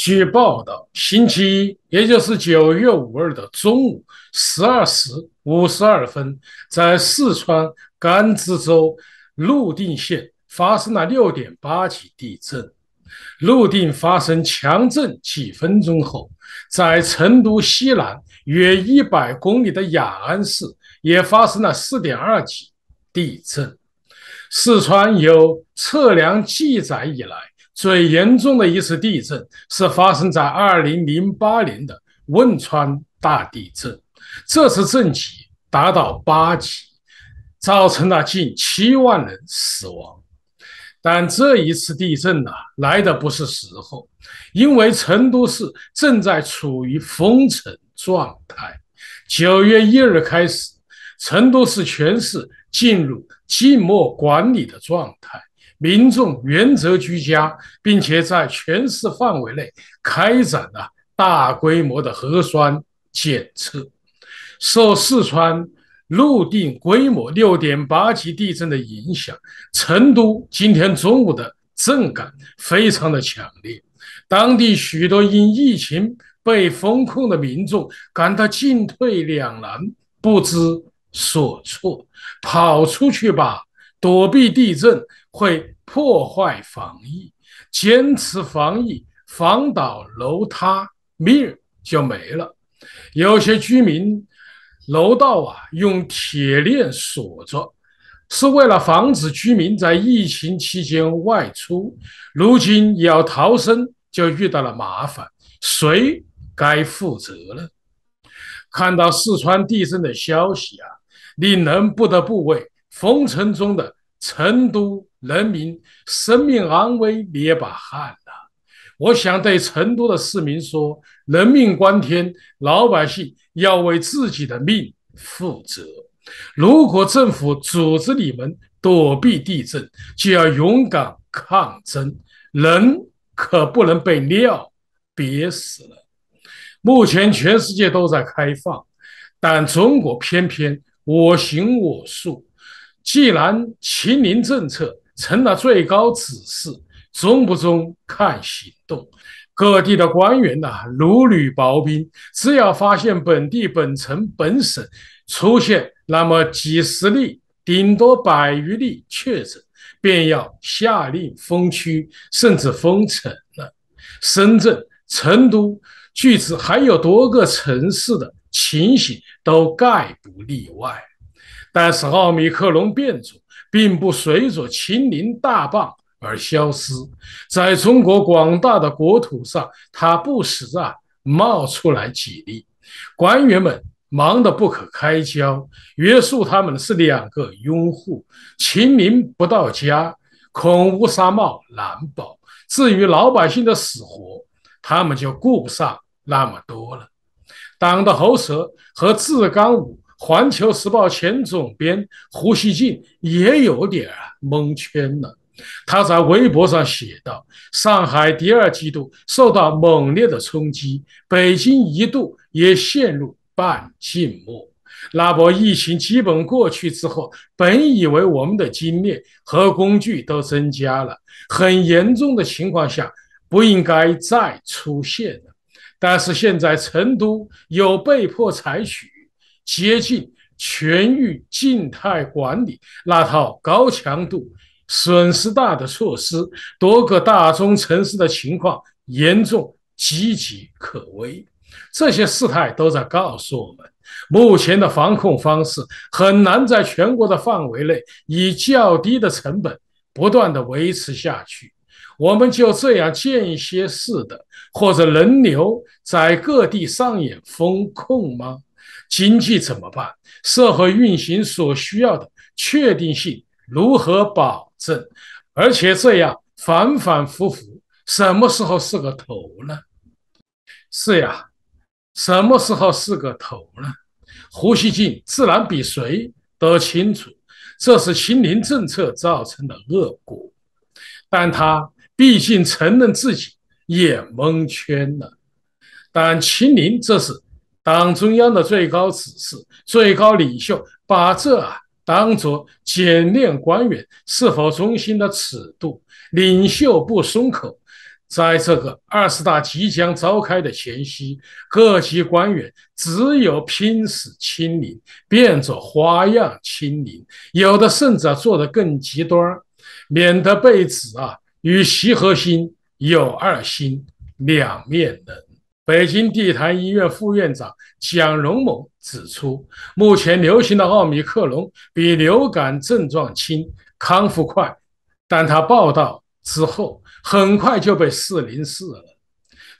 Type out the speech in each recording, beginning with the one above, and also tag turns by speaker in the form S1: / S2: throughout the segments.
S1: 据报道，星期一，也就是九月五日的中午十二时五十二分，在四川甘孜州泸定县发生了六点八级地震。泸定发生强震几分钟后，在成都西南约一百公里的雅安市也发生了四点二级地震。四川有测量记载以来。最严重的一次地震是发生在2008年的汶川大地震，这次震级达到8级，造成了近7万人死亡。但这一次地震呢，来的不是时候，因为成都市正在处于封城状态。9月1日开始，成都市全市进入静默管理的状态。民众原则居家，并且在全市范围内开展了大规模的核酸检测。受四川陆定规模六点八级地震的影响，成都今天中午的震感非常的强烈。当地许多因疫情被封控的民众感到进退两难，不知所措。跑出去吧，躲避地震。会破坏防疫，坚持防疫，防倒楼塌，命就没了。有些居民楼道啊，用铁链锁着，是为了防止居民在疫情期间外出。如今要逃生，就遇到了麻烦，谁该负责呢？看到四川地震的消息啊，令人不得不为封城中的。成都人民生命安危捏把汗了。我想对成都的市民说：人命关天，老百姓要为自己的命负责。如果政府组织你们躲避地震，就要勇敢抗争。人可不能被尿憋死了。目前全世界都在开放，但中国偏偏我行我素。既然“秦陵政策成了最高指示，中不中看行动。各地的官员呐，如履薄冰，只要发现本地、本城、本省出现那么几十例，顶多百余例确诊，便要下令封区，甚至封城了。深圳、成都、据此还有多个城市的情形都概不例外。但是奥密克戎变种并不随着秦民大棒而消失，在中国广大的国土上，它不时啊冒出来几例，官员们忙得不可开交。约束他们是两个拥护秦民不到家，恐乌纱帽难保。至于老百姓的死活，他们就顾不上那么多了。党的喉舌和自干五。《环球时报》前总编胡锡进也有点蒙圈了，他在微博上写道：“上海第二季度受到猛烈的冲击，北京一度也陷入半静默。那波疫情基本过去之后，本以为我们的精力和工具都增加了，很严重的情况下不应该再出现了。但是现在成都有被迫采取。”接近全域静态管理那套高强度、损失大的措施，多个大中城市的情况严重岌岌可危。这些事态都在告诉我们，目前的防控方式很难在全国的范围内以较低的成本不断的维持下去。我们就这样间歇式的或者轮流在各地上演风控吗？经济怎么办？社会运行所需要的确定性如何保证？而且这样反反复复，什么时候是个头呢？是呀，什么时候是个头呢？胡锡进自然比谁都清楚，这是清零政策造成的恶果，但他毕竟承认自己也蒙圈了。但清零这是。党中央的最高指示、最高领袖把这啊当作检验官员是否忠心的尺度。领袖不松口，在这个二十大即将召开的前夕，各级官员只有拼死清零，变着花样清零，有的甚至啊做得更极端，免得被指啊与习核心有二心、两面人。北京地坛医院副院长蒋荣某指出，目前流行的奥密克戎比流感症状轻、康复快，但他报道之后很快就被四零四了。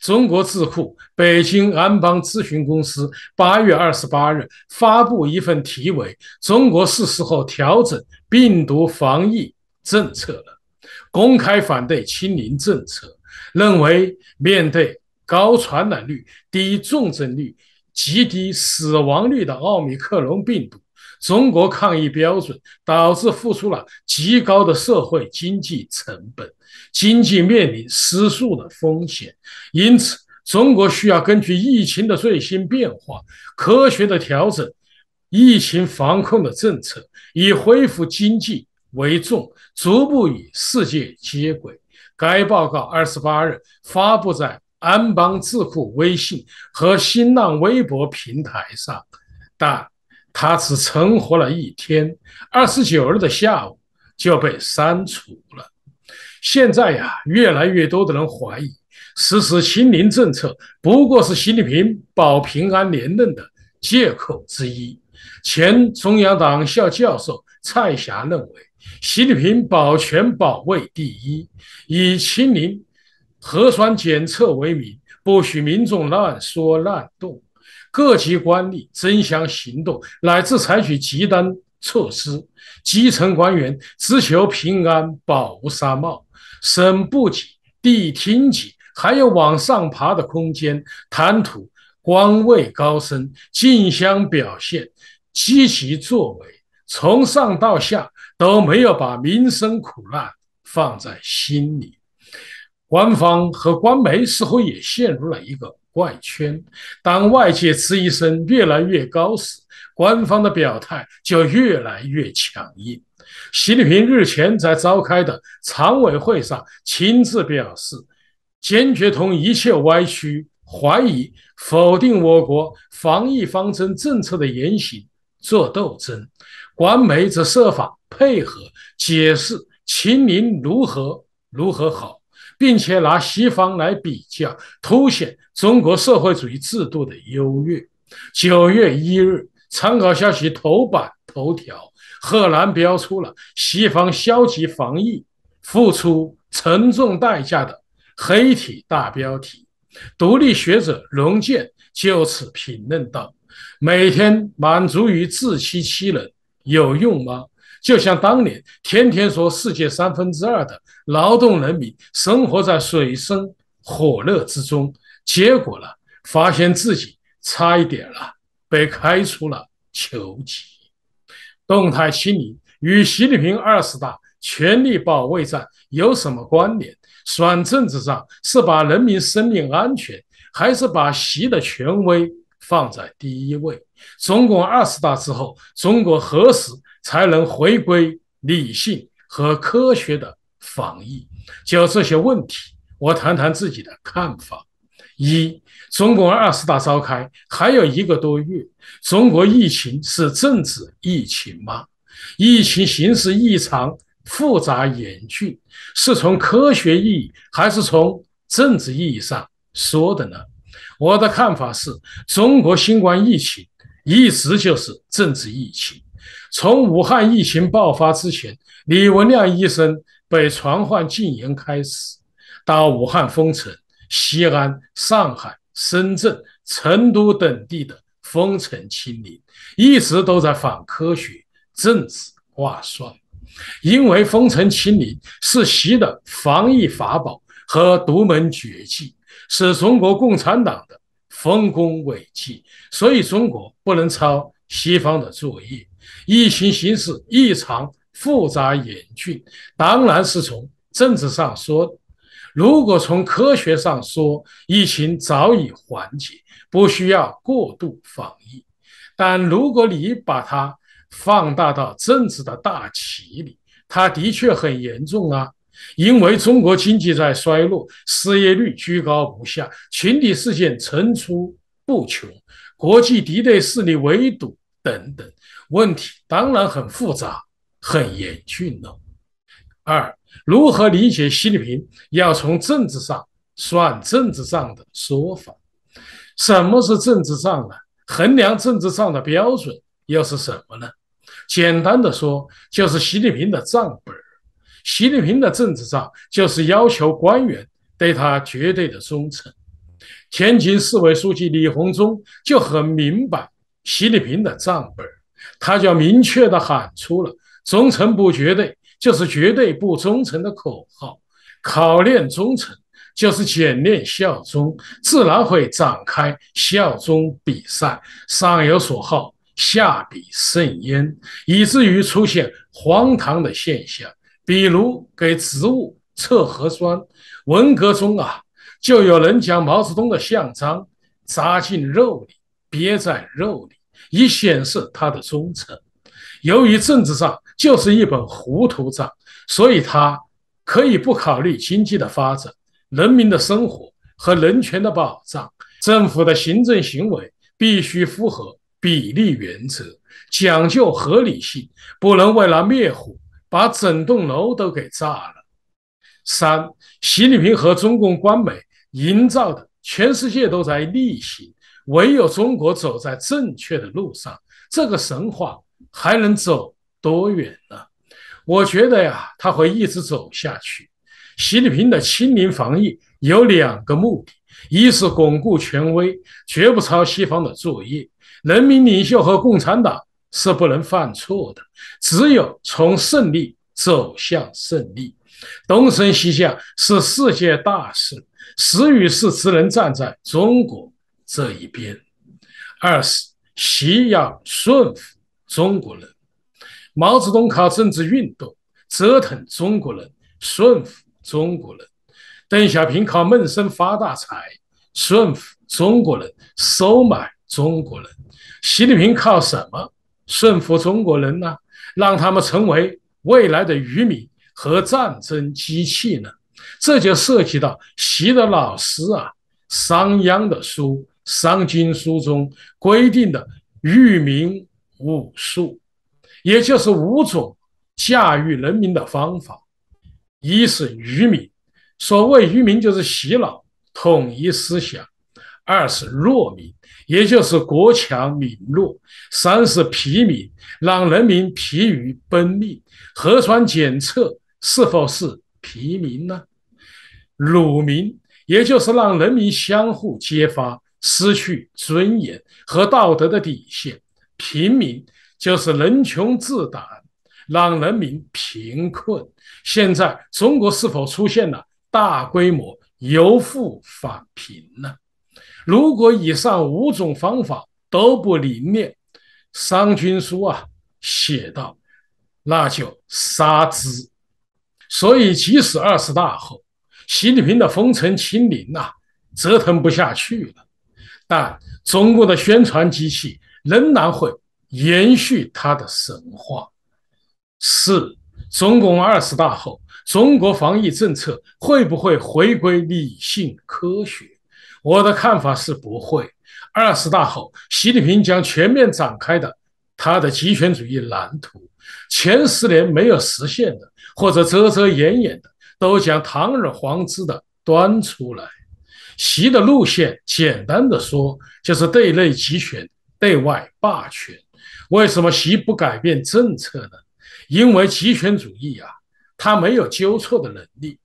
S1: 中国智库北京安邦咨询公司八月二十八日发布一份题为《中国是时候调整病毒防疫政策了》，公开反对清零政策，认为面对。高传染率、低重症率、极低死亡率的奥密克戎病毒，中国抗疫标准导致付出了极高的社会经济成本，经济面临失速的风险。因此，中国需要根据疫情的最新变化，科学的调整疫情防控的政策，以恢复经济为重，逐步与世界接轨。该报告二十八日发布在。安邦智库微信和新浪微博平台上，但他只存活了一天，二十九日的下午就被删除了。现在呀，越来越多的人怀疑，实施清零”政策不过是习近平保平安连任的借口之一。前中央党校教授蔡霞认为，习近平保全保卫第一，以清零”核酸检测为名，不许民众乱说乱动；各级官吏争相行动，乃至采取极端措施；基层官员只求平安，保无纱帽；省部级、地厅级还有往上爬的空间，谈吐官位高升，竞相表现，积极作为，从上到下都没有把民生苦难放在心里。官方和官媒似乎也陷入了一个怪圈：当外界质疑声越来越高时，官方的表态就越来越强硬。习近平日前在召开的常委会上亲自表示，坚决同一切歪曲、怀疑、否定我国防疫方针政策的言行作斗争。官媒则设法配合解释，秦明如何如何好。并且拿西方来比较，凸显中国社会主义制度的优越。九月一日，参考消息头版头条赫然标出了“西方消极防疫，付出沉重代价”的黑体大标题。独立学者龙健就此评论道：“每天满足于自欺欺人，有用吗？”就像当年天天说世界三分之二的劳动人民生活在水深火热之中，结果呢，发现自己差一点了，被开除了球体。动态清零与习近平二十大权力保卫战有什么关联？算政治上是把人民生命安全，还是把习的权威？放在第一位。中共二十大之后，中国何时才能回归理性和科学的防疫？就这些问题，我谈谈自己的看法。一，中共二十大召开还有一个多月，中国疫情是政治疫情吗？疫情形势异常复杂严峻，是从科学意义还是从政治意义上说的呢？我的看法是，中国新冠疫情一直就是政治疫情。从武汉疫情爆发之前，李文亮医生被传唤禁言开始，到武汉封城、西安、上海、深圳、成都等地的封城清零，一直都在反科学、政治挂帅。因为封城清零是习的防疫法宝和独门绝技。是中国共产党的丰功伟绩，所以中国不能抄西方的作业。疫情形势异常复杂严峻，当然是从政治上说。如果从科学上说，疫情早已缓解，不需要过度防疫。但如果你把它放大到政治的大旗里，它的确很严重啊。因为中国经济在衰落，失业率居高不下，群体事件层出不穷，国际敌对势力围堵等等问题，当然很复杂，很严峻了。二，如何理解习近平？要从政治上算政治账的说法。什么是政治账呢？衡量政治账的标准又是什么呢？简单的说，就是习近平的账本儿。习近平的政治账就是要求官员对他绝对的忠诚。天津市委书记李鸿忠就很明白习近平的账本，他就明确的喊出了“忠诚不绝对就是绝对不忠诚”的口号。考验忠诚就是检验效忠，自然会展开效忠比赛。上有所好，下必甚焉，以至于出现荒唐的现象。比如给植物测核酸，文革中啊，就有人将毛泽东的像章扎进肉里，憋在肉里，以显示他的忠诚。由于政治上就是一本糊涂账，所以他可以不考虑经济的发展、人民的生活和人权的保障。政府的行政行为必须符合比例原则，讲究合理性，不能为了灭火。把整栋楼都给炸了。三，习近平和中共官媒营造的全世界都在逆行，唯有中国走在正确的路上，这个神话还能走多远呢？我觉得呀，他会一直走下去。习近平的亲民防疫有两个目的，一是巩固权威，绝不抄西方的作业；人民领袖和共产党。是不能犯错的，只有从胜利走向胜利。东升西降是世界大事，时与势只能站在中国这一边。二是习要顺服中国人，毛泽东靠政治运动折腾中国人，顺服中国人；邓小平靠闷声发大财，顺服中国人，收买中国人。习近平靠什么？顺服中国人呢，让他们成为未来的渔民和战争机器呢？这就涉及到习的老师啊，商鞅的书《商经》书》中规定的育民五术，也就是五种驾驭人民的方法：一是愚民，所谓愚民就是洗脑、统一思想；二是弱民。也就是国强民弱，三是贫民，让人民疲于奔命。核酸检测是否是疲民呢？辱民，也就是让人民相互揭发，失去尊严和道德的底线。贫民就是人穷志短，让人民贫困。现在中国是否出现了大规模由富返贫呢？如果以上五种方法都不灵验，《商君书》啊写道，那就杀之。所以，即使二十大后，习近平的封城清零呐，折腾不下去了，但中国的宣传机器仍然会延续它的神话。四，中共二十大后，中国防疫政策会不会回归理性科学？我的看法是不会。二十大后，习近平将全面展开的他的集权主义蓝图，前十年没有实现的，或者遮遮掩掩的，都将堂而皇之的端出来。习的路线，简单的说，就是对内集权，对外霸权。为什么习不改变政策呢？因为集权主义啊，他没有纠错的能力，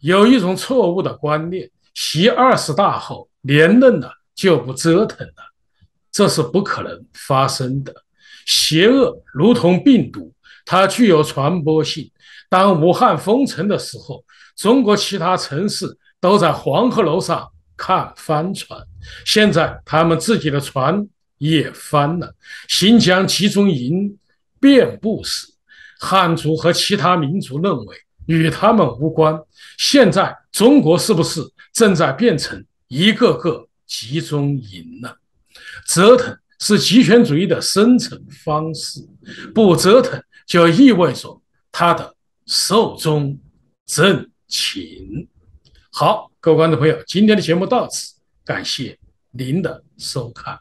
S1: 有一种错误的观念。习二十大后连任了就不折腾了，这是不可能发生的。邪恶如同病毒，它具有传播性。当武汉封城的时候，中国其他城市都在黄鹤楼上看帆船。现在他们自己的船也翻了，新疆集中营遍布时，汉族和其他民族认为与他们无关。现在中国是不是？正在变成一个个集中营呢。折腾是极权主义的生存方式，不折腾就意味着他的寿终正寝。好，各位观众朋友，今天的节目到此，感谢您的收看。